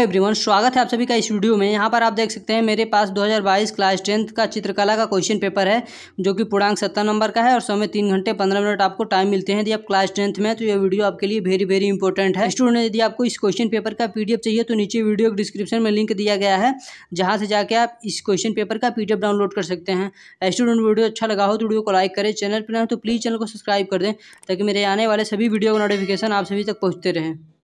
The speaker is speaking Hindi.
नमस्कार एवरीवन स्वागत है आप सभी का इस वीडियो में यहाँ पर आप देख सकते हैं मेरे पास 2022 क्लास टेंथ का चित्रकला का क्वेश्चन पेपर है जो कि पूर्णांक सत्तर नंबर का है और समय तीन घंटे पंद्रह मिनट आपको टाइम मिलते हैं यदि आप क्लास टेंथ में तो ये वीडियो आपके लिए वेरी वेरी इंपॉर्टेंट है स्टूडेंट यदि आपको इस क्वेश्चन पेपर का पी चाहिए तो नीचे वीडियो डिस्क्रिप्शन में लिंक दिया गया है जहाँ से जाकर आप इस क्वेश्चन पेपर का पी डाउनलोड कर सकते हैं स्टूडेंट वीडियो अच्छा लगा हो तो वीडियो को लाइक करें चैनल पर ना तो प्लीज़ चैनल को सब्सक्राइब कर दें ताकि मेरे आने वाले सभी वीडियो का नोटिफिकेशन आप सभी तक पहुँचते रहें